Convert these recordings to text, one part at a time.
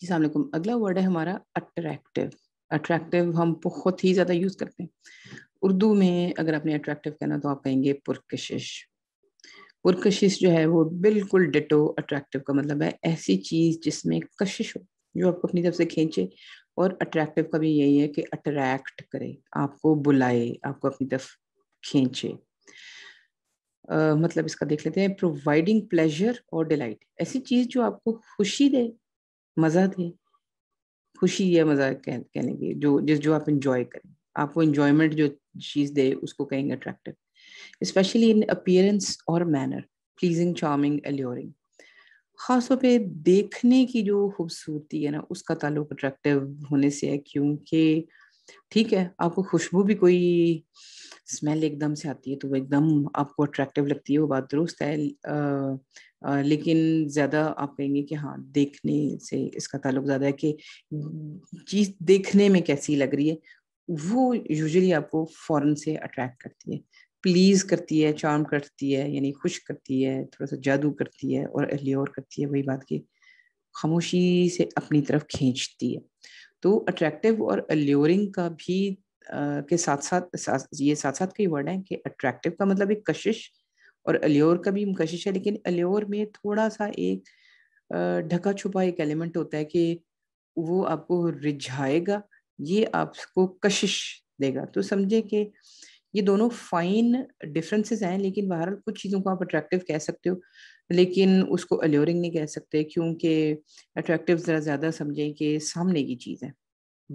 जी सलामकुम अगला वर्ड है हमारा अट्रैक्टिव अट्रैक्टिव हम बहुत ही ज़्यादा यूज़ करते हैं उर्दू में अगर आपने अट्रैक्टिव कहना तो आप कहेंगे पुरकशिश पुरकशिश जो है वो बिल्कुल डिटो अट्रैक्टिव का मतलब है ऐसी चीज़ जिसमें कशिश हो जो आपको अपनी तरफ से खींचे और अट्रैक्टिव का भी यही है कि अट्रैक्ट करे आपको बुलाए आपको अपनी तरफ खींचे Uh, मतलब इसका देख लेते हैं प्रोवाइडिंग प्लेजर और डिलाइट ऐसी चीज़ जो आपको खुशी दे मज़ा दे खुशी या मज़ा कह, कहने की जो जिस जो आप इंजॉय करें आपको इंजॉयमेंट जो चीज़ दे उसको कहेंगे अट्रैक्टिव स्पेशली इन अपियरेंस और मैनर प्लीजिंग चार्मिंग एल्योरिंग ख़ास तौर पे देखने की जो खूबसूरती है ना उसका ताल्लुक अट्रैक्टिव होने से है क्योंकि ठीक है आपको खुशबू भी कोई स्मेल एकदम से आती है तो वो एकदम आपको अट्रैक्टिव लगती है वो बात दुरुस्त है आ, लेकिन ज़्यादा आप कहेंगे कि हाँ देखने से इसका ताल्लुक ज़्यादा है कि चीज़ देखने में कैसी लग रही है वो यूजुअली आपको फॉरन से अट्रैक्ट करती है प्लीज़ करती है चार्म करती है यानी खुश करती है थोड़ा सा जादू करती है और एल्योर करती है वही बात की खामोशी से अपनी तरफ खींचती है तो अट्रैक्टिव और एल्योरिंग का भी के साथ साथ, साथ ये साथ साथ कई वर्ड है कि अट्रैक्टिव का मतलब एक कशिश और अलियोर का भी मुकशिश है लेकिन अलियोर में थोड़ा सा एक ढका छुपा एक एलिमेंट होता है कि वो आपको रिझाएगा ये आपको कशिश देगा तो समझे कि ये दोनों फाइन डिफरेंसेस हैं लेकिन बहरहाल कुछ चीज़ों को आप अट्रैक्टिव कह सकते हो लेकिन उसको अल्योरिंग नहीं कह सकते क्योंकि अट्रैक्टिव ज़रा ज़्यादा समझें कि सामने की चीज़ है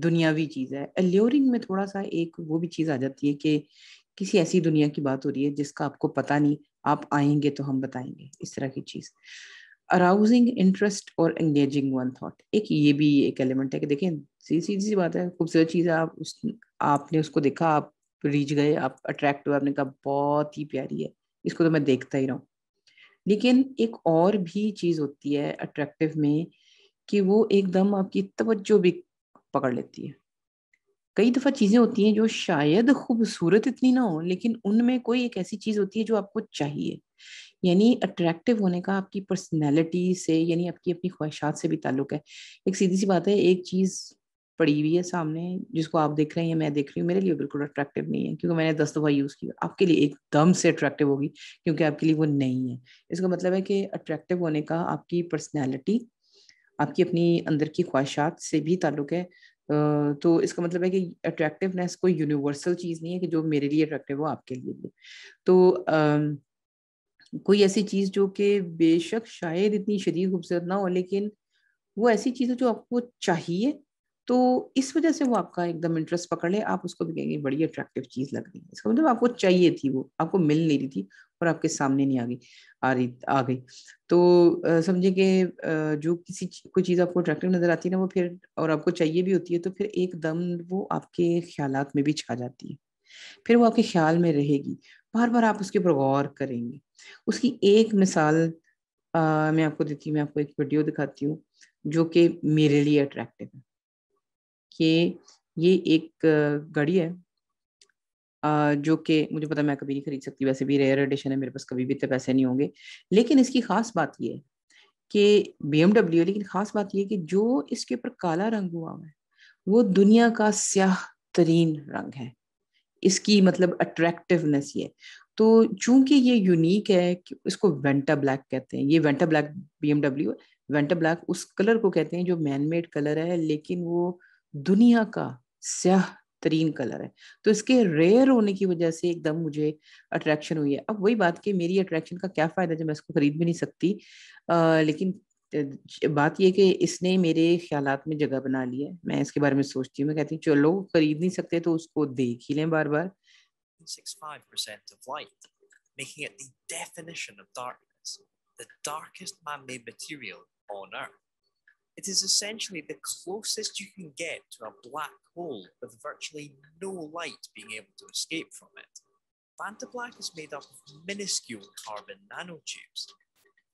दुनियावी चीज़ है अल्योरिंग में थोड़ा सा एक वो भी चीज़ आ जाती है कि किसी ऐसी दुनिया की बात हो रही है जिसका आपको पता नहीं आप आएंगे तो हम बताएंगे इस तरह की चीज़ अराउजिंग इंटरेस्ट और एंगेजिंग वन थॉट एक ये भी एक एलिमेंट है कि देखें सीधी सीधी सी बात है खूबसूरत चीज़ है आप उस आपने उसको देखा आप रीच गए आप अट्रैक्ट हुए आपने कहा बहुत ही प्यारी है इसको तो मैं देखता ही रहूं लेकिन एक और भी चीज़ होती है अट्रैक्टिव में कि वो एकदम आपकी तवज्जो भी पकड़ लेती है कई दफ़ा चीज़ें होती हैं जो शायद खूबसूरत इतनी ना हो लेकिन उनमें कोई एक ऐसी चीज़ होती है जो आपको चाहिए यानी अट्रैक्टिव होने का आपकी पर्सनैलिटी से यानी आपकी अपनी ख्वाहिशात से भी ताल्लुक है एक सीधी सी बात है एक चीज़ पड़ी हुई है सामने जिसको आप देख रहे हैं या मैं देख रही हूँ मेरे लिए बिल्कुल अट्रैक्टिव नहीं है क्योंकि मैंने दस दफ़ा यूज़ किया आपके लिए एकदम से अट्रैक्टिव होगी क्योंकि आपके लिए वो नहीं है इसका मतलब है कि अट्रैक्टिव होने का आपकी पर्सनैलिटी आपकी अपनी अंदर की ख्वाहिशात से भी ताल्लुक है तो इसका मतलब है कि अट्रैक्टिवनेस कोई यूनिवर्सल चीज़ नहीं है कि जो मेरे लिए अट्रैक्टिव हो आपके लिए भी तो कोई ऐसी चीज़ जो कि बेशक शायद इतनी शदीद खूबसूरत ना हो लेकिन वो ऐसी चीज़ है जो आपको चाहिए तो इस वजह से वो आपका एकदम इंटरेस्ट पकड़ ले आप उसको भी कहेंगे बड़ी अट्रैक्टिव चीज़ लग रही है इसका मतलब आपको चाहिए थी वो आपको मिल नहीं रही थी और आपके सामने नहीं आ गई आ रही आ गई तो समझे कि जो किसी कोई चीज़ आपको अट्रैक्टिव नज़र आती है ना वो फिर और आपको चाहिए भी होती है तो फिर एकदम वो आपके ख्याल में भी छा जाती है फिर वो आपके ख्याल में रहेगी बार बार आप उसके ऊपर गौर करेंगे उसकी एक मिसाल आ, मैं आपको देती हूँ मैं आपको एक वीडियो दिखाती हूँ जो कि मेरे लिए अट्रैक्टिव है कि ये एक गाड़ी है जो कि मुझे पता मैं कभी नहीं खरीद सकती वैसे भी रेयर एडिशन है मेरे पास कभी भी इतने पैसे नहीं होंगे लेकिन इसकी खास बात यह है कि बी एमडब्ल्यू लेकिन खास बात यह कि जो इसके ऊपर काला रंग हुआ हुआ है वो दुनिया का स्याह तरीन रंग है इसकी मतलब अट्रैक्टिवनेस ये तो चूंकि ये यूनिक है कि इसको वेंटा ब्लैक कहते हैं ये Vantablack B M W Vantablack उस कलर को कहते हैं जो मैनमेड कलर है लेकिन वो दुनिया का स्याह तरीन कलर है तो इसके रेयर होने की वजह से एकदम मुझे अट्रैक्शन हुई है अब वही बात कि मेरी अट्रैक्शन का क्या फ़ायदा जब मैं इसको खरीद भी नहीं सकती आ, लेकिन बात यह कि इसने मेरे ख्याल में जगह बना ली है मैं इसके बारे में सोचती हूँ मैं कहती हूँ चलो खरीद नहीं सकते तो उसको देख ही लें बार बार making it the definition of darkness, the darkest man-made material on Earth. It is essentially the closest you can get to a black hole with virtually no light being able to escape from it. Banta black is made up of minuscule carbon nanotubes.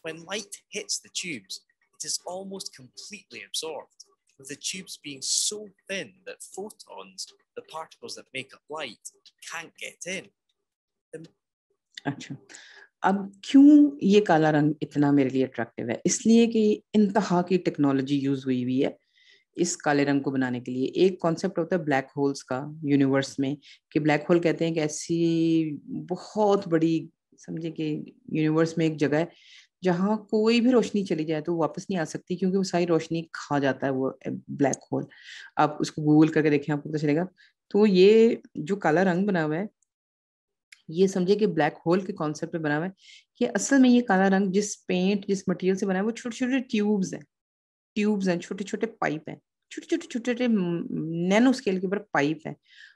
When light hits the tubes, it is almost completely absorbed, with the tubes being so thin that photons, the particles that make up light, can't get in. The अब क्यों ये काला रंग इतना मेरे लिए attractive है इसलिए कि इंतहा की टेक्नोलॉजी यूज हुई हुई है इस काले रंग को बनाने के लिए एक कॉन्सेप्ट होता है ब्लैक होल्स का यूनिवर्स में कि ब्लैक होल कहते हैं कि ऐसी बहुत बड़ी समझे कि यूनिवर्स में एक जगह है जहाँ कोई भी रोशनी चली जाए तो वापस नहीं आ सकती क्योंकि वो सारी रोशनी खा जाता है वो ब्लैक होल आप उसको गूगल करके देखें आपको पता चलेगा तो ये जो काला रंग बना हुआ है ये समझे कि ब्लैक होल के कॉन्सेप्ट में बना हुआ है कि असल में ये काला रंग जिस पेंट जिस मटेरियल से बना है वो छोटे छोटे ट्यूब्स हैं ट्यूब्स हैं छोटे छोटे पाइप हैं छोटे छोटे छोटे छोटे नैनो स्केल के ऊपर पाइप है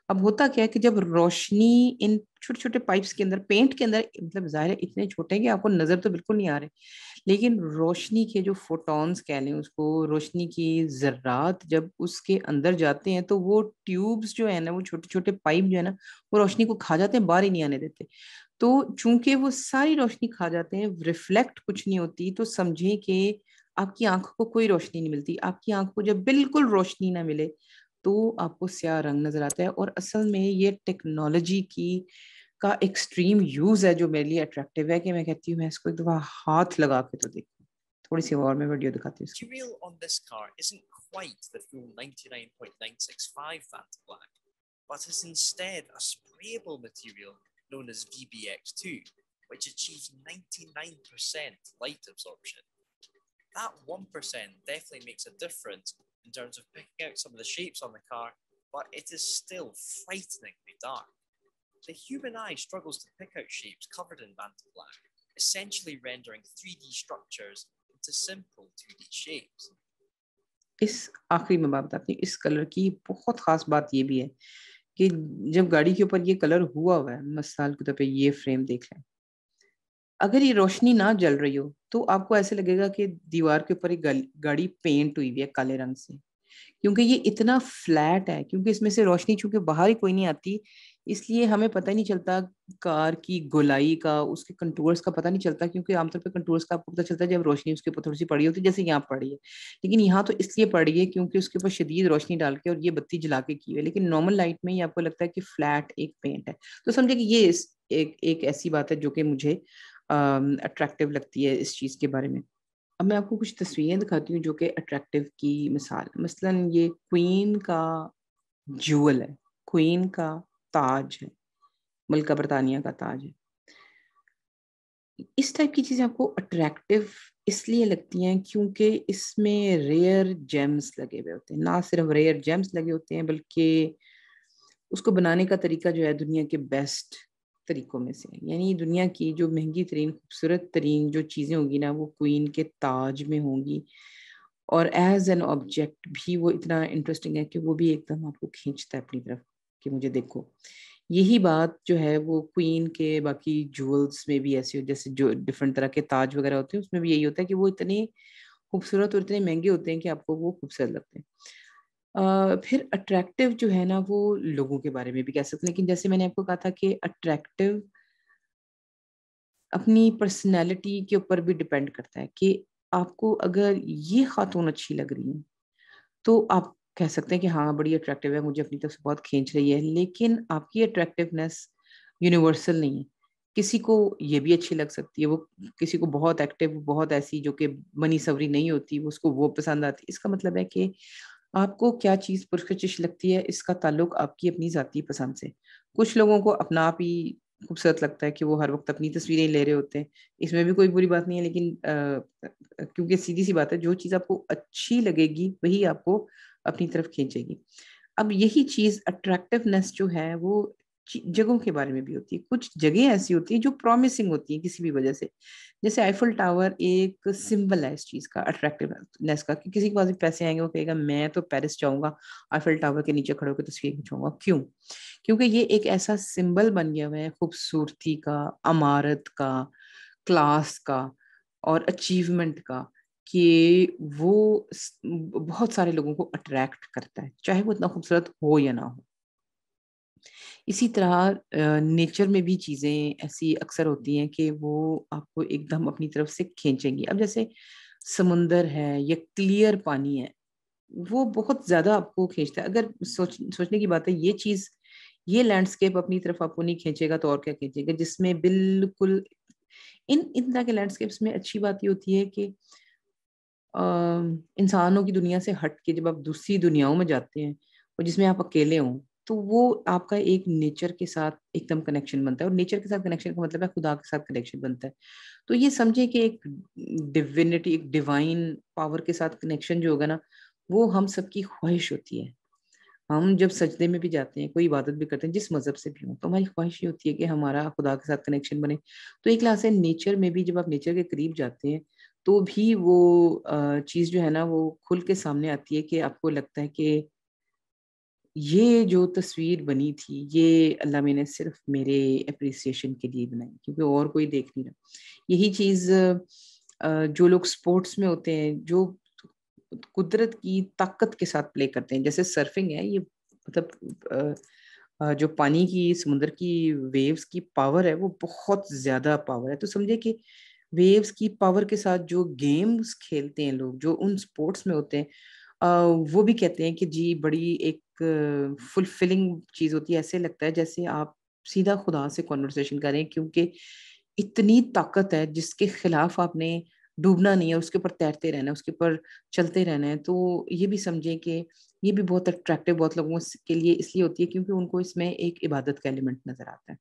अब होता क्या है कि जब रोशनी इन छोटे छोटे पाइप्स के अंदर पेंट के अंदर मतलब जाहिर है इतने छोटे हैं कि आपको नजर तो बिल्कुल नहीं आ रहे लेकिन रोशनी के जो फोटॉन्स कह लें उसको रोशनी की जरात जब उसके अंदर जाते हैं तो वो ट्यूब्स जो है ना वो छोटे छोटे पाइप जो है ना वो रोशनी को खा जाते हैं बाहर ही नहीं आने देते तो चूंकि वो सारी रोशनी खा जाते हैं रिफ्लेक्ट कुछ नहीं होती तो समझें कि आपकी आंख को कोई रोशनी नहीं मिलती आपकी आंख को जब बिल्कुल रोशनी ना मिले तो आपको स्या रंग नजर आता है और असल में ये टेक्नोलॉजी की का एक्सट्रीम यूज है जो मेरे लिए अट्रैक्टिव है कि मैं कहती हूँ मैं इसको एक दफा हाथ लगा के तो देखूँ थोड़ी सी और मैं वीडियो दिखाती हूँ quite the full 99.965 Fanta Black, but is instead a sprayable material known as VBX2, which achieves 99% light absorption. that 1% definitely makes a difference in terms of picking out some of the shapes on the car, but it is still frighteningly dark. The human eye struggles to pick out shapes covered in bantam black, essentially rendering 3D structures into simple 2D shapes. इस आखिरी में बात बताती हूँ इस colour की बहुत ख़ास बात ये भी है कि जब गाड़ी के ऊपर ये कलर हुआ हुआ है मिसाल के तौर ये ये फ्रेम देख लें अगर ये रोशनी ना जल रही हो तो आपको ऐसे लगेगा कि दीवार के ऊपर एक गाड़ी पेंट हुई हुई है काले रंग से क्योंकि ये इतना फ्लैट है क्योंकि इसमें से रोशनी चूंकि बाहर ही कोई नहीं आती इसलिए हमें पता ही नहीं चलता कार की गोलाई का उसके कंट्रोल्स का पता नहीं चलता क्योंकि आमतौर पर कंट्रोल्स का आपको पता चलता है जब रोशनी उसके ऊपर थोड़ी सी पड़ी होती है जैसे यहाँ पड़ी है लेकिन यहाँ तो इसलिए पड़ी है क्योंकि उसके ऊपर शदीद रोशनी डाल के और ये बत्ती जला के की है लेकिन नॉर्मल लाइट में ही आपको लगता है कि फ्लैट एक पेंट है तो समझे कि ये एक एक ऐसी बात है जो कि मुझे अट्रैक्टिव um, लगती है इस चीज़ के बारे में अब मैं आपको कुछ तस्वीरें दिखाती हूँ जो कि अट्रैक्टिव की मिसाल मसलन ये क्वीन का जूअल है क्वीन का ताज है मलका बरतानिया का ताज है इस टाइप की चीज़ें आपको अट्रैक्टिव इसलिए लगती हैं क्योंकि इसमें रेयर जेम्स लगे हुए होते हैं ना सिर्फ रेयर जेम्स लगे होते हैं बल्कि उसको बनाने का तरीका जो है दुनिया के बेस्ट तरीकों में से यानी दुनिया की जो महंगी तरीन खूबसूरत तरीन जो चीज़ें होंगी ना वो क्वीन के ताज में होंगी और एज एन ऑब्जेक्ट भी वो इतना इंटरेस्टिंग है कि वो भी एकदम आपको खींचता है अपनी तरफ कि मुझे देखो यही बात जो है वो क्वीन के बाकी जूल्स में भी ऐसे हो जैसे जो डिफरेंट तरह के ताज वगैरह होते हैं उसमें भी यही होता है कि वो इतने खूबसूरत और इतने महंगे होते हैं कि आपको वो खूबसूरत लगते हैं फिर अट्रैक्टिव जो है ना वो लोगों के बारे में भी कह सकते हैं लेकिन जैसे मैंने आपको कहा था कि अट्रैक्टिव अपनी पर्सनैलिटी के ऊपर भी डिपेंड करता है कि आपको अगर ये खातून अच्छी लग रही है तो आप कह सकते हैं कि हाँ बड़ी अट्रैक्टिव है मुझे अपनी तरफ से बहुत खींच रही है लेकिन आपकी अट्रैक्टिवनेस यूनिवर्सल नहीं है किसी को ये भी अच्छी लग सकती है वो किसी को बहुत एक्टिव बहुत ऐसी जो कि मनी सवरी नहीं होती वो उसको वो पसंद आती इसका मतलब है कि आपको क्या चीज़ पुरखचिश लगती है इसका ताल्लुक आपकी अपनी ज़ाती पसंद से कुछ लोगों को अपना आप ही खूबसूरत लगता है कि वो हर वक्त अपनी तस्वीरें ले रहे होते हैं इसमें भी कोई बुरी बात नहीं है लेकिन क्योंकि सीधी सी बात है जो चीज़ आपको अच्छी लगेगी वही आपको अपनी तरफ खींचेगी अब यही चीज़ अट्रैक्टिवनेस जो है वो जगहों के बारे में भी होती है कुछ जगह ऐसी होती है जो प्रॉमिसिंग होती है किसी भी वजह से जैसे आईफुल टावर एक सिंबल है इस चीज़ का अट्रैक्टिवनेस का कि किसी के पास भी पैसे आएंगे वो कहेगा मैं तो पेरिस जाऊंगा आईफुल टावर के नीचे खड़े होकर तस्वीर खिंचाऊंगा क्यों क्योंकि ये एक ऐसा सिंबल बन गया हुआ है खूबसूरती का अमारत का क्लास का और अचीवमेंट का कि वो बहुत सारे लोगों को अट्रैक्ट करता है चाहे वो इतना खूबसूरत हो या ना हो इसी तरह नेचर में भी चीज़ें ऐसी अक्सर होती हैं कि वो आपको एकदम अपनी तरफ से खींचेंगी अब जैसे समुंदर है या क्लियर पानी है वो बहुत ज़्यादा आपको खींचता है अगर सोच सोचने की बात है ये चीज़ ये लैंडस्केप अपनी तरफ आपको नहीं खींचेगा तो और क्या खींचेगा जिसमें बिल्कुल इन इन तरह के लैंडस्केप्स में अच्छी बात ये होती है कि इंसानों की दुनिया से हट के जब आप दूसरी दुनियाओं में जाते हैं और जिसमें आप अकेले हों तो वो आपका एक नेचर के साथ एकदम कनेक्शन बनता है और नेचर के साथ कनेक्शन का मतलब है खुदा के साथ कनेक्शन बनता है तो ये समझे कि एक डिविनिटी एक डिवाइन पावर के साथ कनेक्शन जो होगा ना वो हम सबकी ख्वाहिश होती है हम जब सजदे में भी जाते हैं कोई इबादत भी करते हैं जिस मज़हब से भी हों तो हमारी ख्वाहिश ये होती है कि हमारा खुदा के साथ कनेक्शन बने तो एक लिहाज है नेचर में भी जब आप नेचर के करीब जाते हैं तो भी वो चीज़ जो है ना वो खुल के सामने आती है कि आपको लगता है कि ये जो तस्वीर बनी थी ये अल्लाह मैंने सिर्फ मेरे अप्रिसिएशन के लिए बनाई क्योंकि और कोई देख नहीं रहा यही चीज़ जो लोग स्पोर्ट्स में होते हैं जो कुदरत की ताकत के साथ प्ले करते हैं जैसे सर्फिंग है ये मतलब जो पानी की समुद्र की वेव्स की पावर है वो बहुत ज़्यादा पावर है तो समझे कि वेव्स की पावर के साथ जो गेम्स खेलते हैं लोग जो उन स्पोर्ट्स में होते हैं वो भी कहते हैं कि जी बड़ी एक फुलफिलिंग चीज़ होती है ऐसे लगता है जैसे आप सीधा खुदा से कॉन्वर्सेशन करें क्योंकि इतनी ताकत है जिसके खिलाफ आपने डूबना नहीं है उसके ऊपर तैरते रहना है उसके ऊपर चलते रहना है तो ये भी समझें कि ये भी बहुत अट्रैक्टिव बहुत लोगों के लिए इसलिए होती है क्योंकि उनको इसमें एक इबादत का एलिमेंट नज़र आता है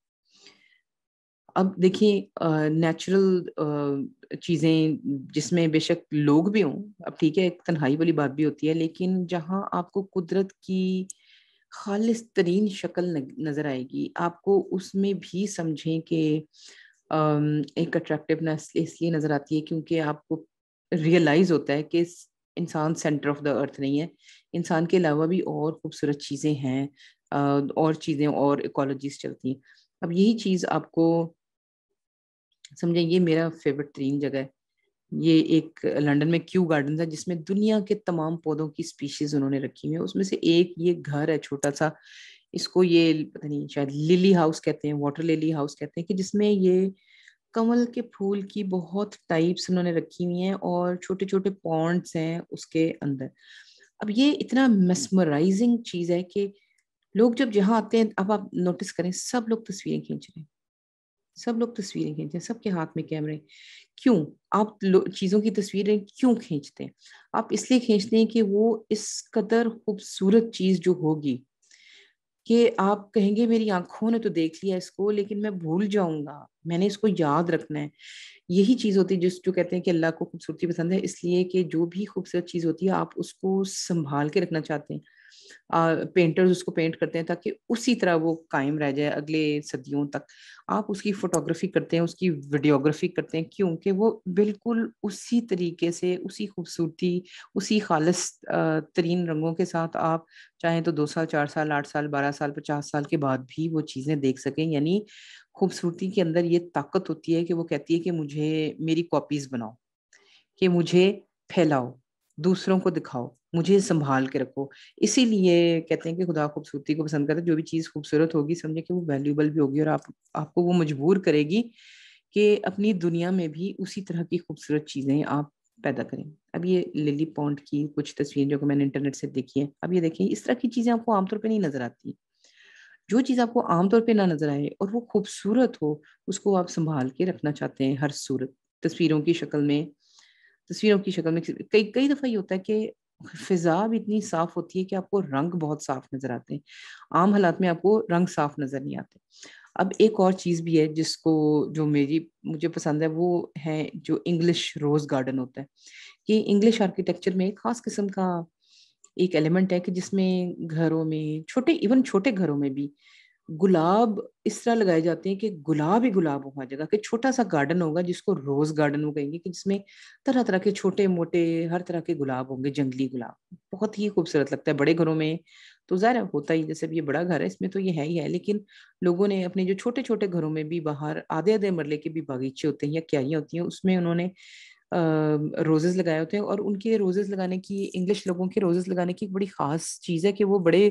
अब देखिए नेचुरल चीज़ें जिसमें बेशक लोग भी हों अब ठीक है एक तन्हाई वाली बात भी होती है लेकिन जहाँ आपको कुदरत की खालिस तरीन शक्ल नज़र आएगी आपको उसमें भी समझें कि एक अट्रैक्टिवनेस इसलिए नज़र आती है क्योंकि आपको रियलाइज़ होता है कि इंसान सेंटर ऑफ द अर्थ नहीं है इंसान के अलावा भी और खूबसूरत चीज़ें हैं और चीज़ें और इकोलॉजीज चलती हैं अब यही चीज़ आपको समझें ये मेरा फेवरेट तरीन जगह है ये एक लंदन में क्यू गार्डन था जिसमें दुनिया के तमाम पौधों की स्पीशीज उन्होंने रखी हुई है उसमें से एक ये घर है छोटा सा इसको ये पता नहीं शायद लिली हाउस कहते हैं वाटर लिली हाउस कहते हैं कि जिसमें ये कमल के फूल की बहुत टाइप्स उन्होंने रखी हुई हैं और छोटे छोटे पॉन्ड्स हैं उसके अंदर अब ये इतना मेस्मराइजिंग चीज़ है कि लोग जब यहाँ आते हैं अब आप नोटिस करें सब लोग तस्वीरें खींच रहे हैं सब लोग तस्वीरें खींचते हैं सबके हाथ में कैमरे क्यों आप चीज़ों की तस्वीरें क्यों खींचते हैं आप इसलिए खींचते हैं कि वो इस कदर खूबसूरत चीज़ जो होगी कि आप कहेंगे मेरी आंखों ने तो देख लिया इसको लेकिन मैं भूल जाऊंगा मैंने इसको याद रखना है यही चीज़ होती है जिस जो कहते हैं कि अल्लाह को खूबसूरती पसंद है इसलिए कि जो भी खूबसूरत चीज़ होती है आप उसको संभाल के रखना चाहते हैं पेंटर्स उसको पेंट करते हैं ताकि उसी तरह वो कायम रह जाए अगले सदियों तक आप उसकी फोटोग्राफी करते हैं उसकी वीडियोग्राफी करते हैं क्योंकि वो बिल्कुल उसी तरीके से उसी खूबसूरती उसी खालस तरीन रंगों के साथ आप चाहें तो दो साल चार साल आठ साल बारह साल पचास साल के बाद भी वो चीज़ें देख सकें यानी खूबसूरती के अंदर ये ताकत होती है कि वो कहती है कि मुझे मेरी कॉपीज़ बनाओ कि मुझे फैलाओ दूसरों को दिखाओ मुझे संभाल के रखो इसीलिए कहते हैं कि खुदा खूबसूरती को पसंद करता है जो भी चीज़ खूबसूरत होगी समझे कि वो वैल्यूबल भी होगी और आप आपको वो मजबूर करेगी कि अपनी दुनिया में भी उसी तरह की खूबसूरत चीज़ें आप पैदा करें अब ये लिली पॉन्ड की कुछ तस्वीरें जो कि मैंने इंटरनेट से देखी है अब ये देखें इस तरह की चीज़ें आपको आमतौर पर नहीं नज़र आती जो चीज़ आपको आमतौर पर ना नज़र आए और वो खूबसूरत हो उसको आप संभाल के रखना चाहते हैं हर सूरत तस्वीरों की शक्ल में तस्वीरों की शक्ल में कई कई दफ़ा ये होता है कि फिजा भी इतनी साफ होती है कि आपको रंग बहुत साफ नजर आते हैं आम हालात में आपको रंग साफ नजर नहीं आते अब एक और चीज़ भी है जिसको जो मेरी मुझे पसंद है वो है जो इंग्लिश रोज़ गार्डन होता है कि इंग्लिश आर्किटेक्चर में एक ख़ास किस्म का एक एलिमेंट है कि जिसमें घरों में छोटे इवन छोटे घरों में भी गुलाब इस तरह लगाए जाते हैं कि गुलाब ही गुलाब हो जाएगा जगह कि छोटा सा गार्डन होगा जिसको रोज गार्डन वो कहेंगे कि जिसमें तरह तरह के छोटे मोटे हर तरह के गुलाब होंगे जंगली गुलाब बहुत ही खूबसूरत लगता है बड़े घरों में तो ज़ाहिर होता ही जैसे अब ये बड़ा घर है इसमें तो ये है ही है लेकिन लोगों ने अपने जो छोटे छोटे घरों में भी बाहर आधे आधे मरले के भी बागीचे होते हैं या क्यारियाँ होती हैं उसमें उन्होंने रोजेज लगाए होते हैं और उनके रोजेज लगाने की इंग्लिश लोगों के रोजेज लगाने की एक बड़ी खास चीज़ है कि वो बड़े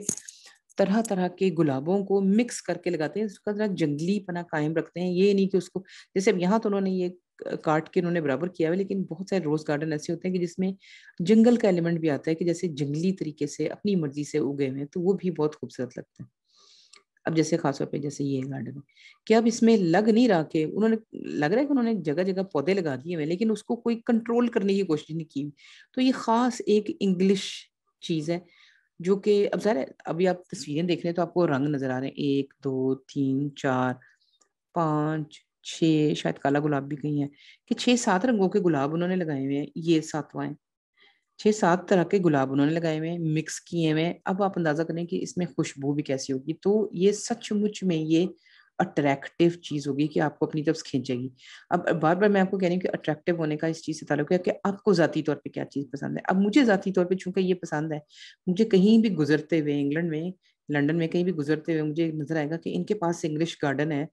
तरह तरह के गुलाबों को मिक्स करके लगाते हैं उसका जरा पना कायम रखते हैं ये नहीं कि उसको जैसे अब यहाँ तो उन्होंने ये काट के उन्होंने बराबर किया है लेकिन बहुत सारे रोज गार्डन ऐसे होते हैं कि जिसमें जंगल का एलिमेंट भी आता है कि जैसे जंगली तरीके से अपनी मर्जी से उगे हुए हैं तो वो भी बहुत खूबसूरत लगते हैं अब जैसे खासतौर पर जैसे ये गार्डन है कि अब इसमें लग नहीं रहा कि उन्होंने लग रहा है कि उन्होंने जगह जगह पौधे लगा दिए हुए लेकिन उसको कोई कंट्रोल करने की कोशिश नहीं की तो ये खास एक इंग्लिश चीज़ है जो कि अब सर अभी आप तस्वीरें देख रहे हैं तो आपको रंग नज़र आ रहे हैं एक दो तीन चार पाँच छः शायद काला गुलाब भी कहीं है कि छः सात रंगों के गुलाब उन्होंने लगाए हुए हैं ये सातवाए है छः सात तरह के गुलाब उन्होंने लगाए हुए हैं मिक्स किए हुए हैं अब आप अंदाज़ा करें कि इसमें खुशबू भी कैसी होगी तो ये सचमुच में ये अट्रैक्टिव चीज़ होगी कि आपको अपनी तरफ खींचेगी अब बार बार मैं आपको कह रही हूँ कि अट्रैक्टिव होने का इस चीज़ से ताल्लुक है कि आपको ज़ाती तौर पे क्या चीज़ पसंद है अब मुझे ज़ाती तौर पे चूंकि ये पसंद है मुझे कहीं भी गुजरते हुए इंग्लैंड में लंदन में कहीं भी गुजरते हुए मुझे नजर आएगा कि इनके पास इंग्लिश गार्डन है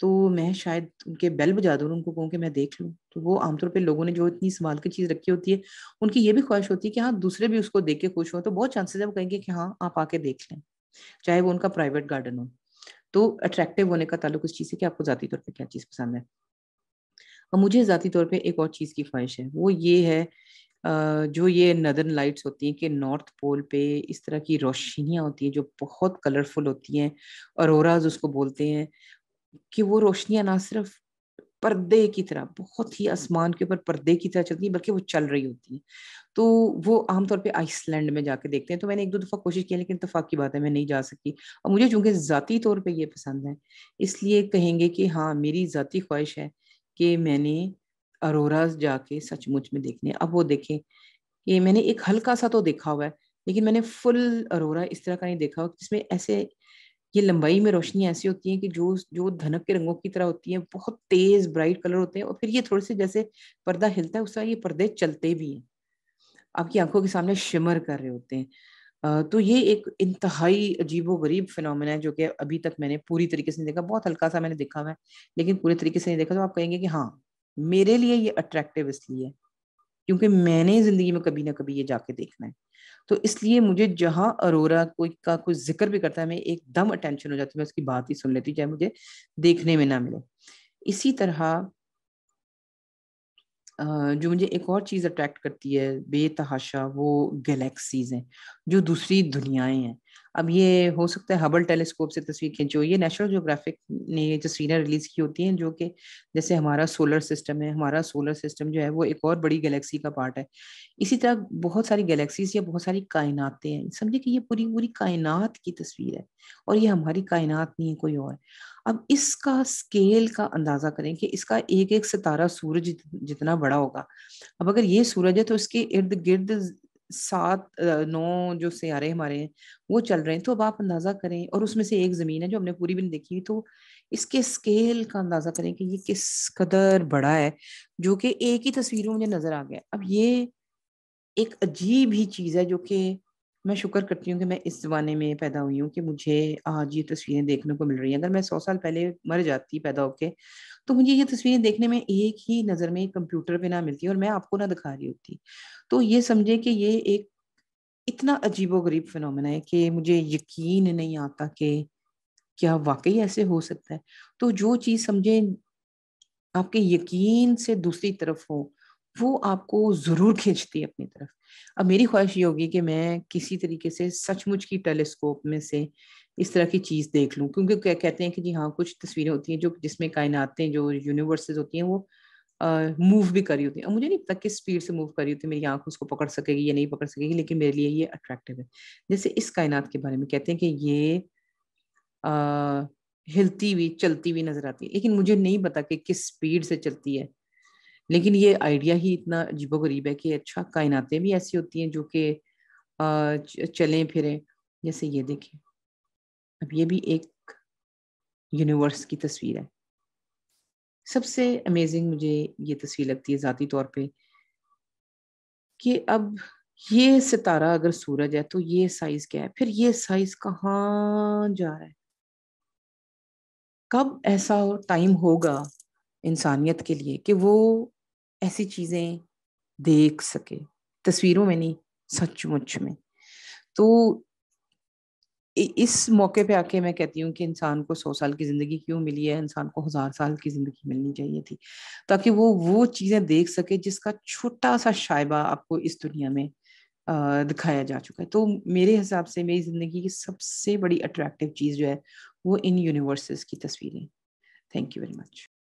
तो मैं शायद उनके बेल बजा दूँ उनको कहूँ कि मैं देख लूँ तो वो आमतौर पर लोगों ने जो इतनी संभाल की चीज़ रखी होती है उनकी ये भी ख्वाहिश होती है कि हाँ दूसरे भी उसको देख के खुश हों तो बहुत चांसेस है वो कहेंगे कि हाँ आप आके देख लें चाहे वो उनका प्राइवेट गार्डन हो तो अट्रैक्टिव होने का ताल्लुक उस चीज़ से कि आपको ज़ाती तौर पर क्या चीज़ पसंद है और मुझे ज़ाती तौर पर एक और चीज़ की ख्वाहिश है वो ये है जो ये नदर्न लाइट्स होती हैं कि नॉर्थ पोल पे इस तरह की रोशनियाँ होती हैं जो बहुत कलरफुल होती हैं अरोराज उसको बोलते हैं कि वो रोशनियाँ ना सिर्फ पर्दे की तरह बहुत ही आसमान के ऊपर पर्दे की तरह चलती हैं बल्कि वो चल रही होती हैं तो वो आमतौर पे आइसलैंड में जाके देखते हैं तो मैंने एक दो दफ़ा कोशिश की लेकिन इतफाक़ की बात है मैं नहीं जा सकी और मुझे चूंकि ज़ाती तौर पर ये पसंद है इसलिए कहेंगे कि हाँ मेरी ज़ाती ख्वाहिश है कि मैंने अरोरा जाके सचमुच में देखने अब वो देखें ये मैंने एक हल्का सा तो देखा हुआ है लेकिन मैंने फुल अरोरा इस तरह का नहीं देखा हुआ जिसमें ऐसे ये लंबाई में रोशनियाँ ऐसी होती हैं कि जो जो धनक के रंगों की तरह होती हैं बहुत तेज़ ब्राइट कलर होते हैं और फिर ये थोड़े से जैसे पर्दा हिलता है उस तरह ये पर्दे चलते भी हैं आपकी आंखों के सामने शिमर कर रहे होते हैं तो ये एक इंतहाई अजीबो गरीब फिनोमिना है जो कि अभी तक मैंने पूरी तरीके से नहीं देखा बहुत हल्का सा मैंने देखा है लेकिन पूरे तरीके से नहीं देखा तो आप कहेंगे कि हाँ मेरे लिए ये अट्रैक्टिव इसलिए है क्योंकि मैंने जिंदगी में कभी ना कभी ये जाके देखना है तो इसलिए मुझे जहाँ अरोरा कोई का कोई जिक्र भी करता है मैं एकदम अटेंशन हो जाती है मैं उसकी बात ही सुन लेती चाहे मुझे देखने में ना मिले इसी तरह जो मुझे एक और चीज़ अट्रैक्ट करती है बेतहाशा वो गैलेक्सीज हैं जो दूसरी दुनियाएं हैं अब ये हो सकता है हबल टेलीस्कोप से तस्वीर खींचो ये नेशनल जोग्राफिक ने ये तस्वीरें रिलीज की होती हैं जो कि जैसे हमारा सोलर सिस्टम है हमारा सोलर सिस्टम जो है वो एक और बड़ी गैलेक्सी का पार्ट है इसी तरह बहुत सारी गैलेक्सीज या बहुत सारी कायनातें हैं समझे कि ये पूरी पूरी कायनात की तस्वीर है और ये हमारी कायनात नहीं है कोई और अब इसका स्केल का अंदाजा करें कि इसका एक एक सितारा सूरज जितना बड़ा होगा अब अगर ये सूरज है तो उसके इर्द गिर्द सात नौ जो सियारे हमारे हैं वो चल रहे हैं तो अब आप अंदाजा करें और उसमें से एक ज़मीन है जो हमने पूरी भी नहीं देखी तो इसके स्केल का अंदाजा करें कि ये किस कदर बड़ा है जो कि एक ही तस्वीर में मुझे नज़र आ गया अब ये एक अजीब ही चीज़ है जो कि मैं शुक्र करती हूँ कि मैं इस ज़माने में पैदा हुई हूँ कि मुझे आज ये तस्वीरें देखने को मिल रही हैं अगर मैं सौ साल पहले मर जाती पैदा होके तो मुझे ये तस्वीरें देखने में एक ही नज़र में कंप्यूटर पे ना मिलती और मैं आपको ना दिखा रही होती तो ये समझे कि ये एक इतना अजीबो गरीब फिनोमेना है कि मुझे यकीन नहीं आता कि क्या वाकई ऐसे हो सकता है तो जो चीज़ समझे आपके यकीन से दूसरी तरफ हो वो आपको ज़रूर खींचती है अपनी तरफ अब मेरी ख्वाहिश ये होगी कि मैं किसी तरीके से सचमुच की टेलीस्कोप में से इस तरह की चीज़ देख लूँ क्योंकि क्या कहते हैं कि जी हाँ कुछ तस्वीरें होती हैं जो जिसमें कायनातें जो यूनिवर्सेज होती हैं वो मूव भी करी होती है मुझे नहीं पता किस स्पीड से मूव करी होती है मेरी आंख उसको पकड़ सकेगी या नहीं पकड़ सकेगी लेकिन मेरे लिए ये अट्रैक्टिव है जैसे इस कायनात के बारे में कहते हैं कि ये अः हिलती हुई चलती हुई नजर आती है लेकिन मुझे नहीं पता कि किस स्पीड से चलती है लेकिन ये आइडिया ही इतना गरीब है कि अच्छा कायनाते भी ऐसी होती हैं जो कि चलें फिरें जैसे ये देखें अब ये भी एक यूनिवर्स की तस्वीर है सबसे अमेजिंग मुझे ये तस्वीर लगती है ज़ाती तौर पे कि अब ये सितारा अगर सूरज है तो ये साइज क्या है फिर ये साइज कहाँ जा रहा है कब ऐसा टाइम होगा इंसानियत के लिए कि वो ऐसी चीज़ें देख सके तस्वीरों में नहीं सचमुच में तो इस मौके पे आके मैं कहती हूँ कि इंसान को सौ साल की ज़िंदगी क्यों मिली है इंसान को हज़ार साल की ज़िंदगी मिलनी चाहिए थी ताकि वो वो चीज़ें देख सके जिसका छोटा सा शायबा आपको इस दुनिया में दिखाया जा चुका है तो मेरे हिसाब से मेरी ज़िंदगी की सबसे बड़ी अट्रैक्टिव चीज़ जो है वो इन यूनिवर्सेस की तस्वीरें थैंक यू वेरी मच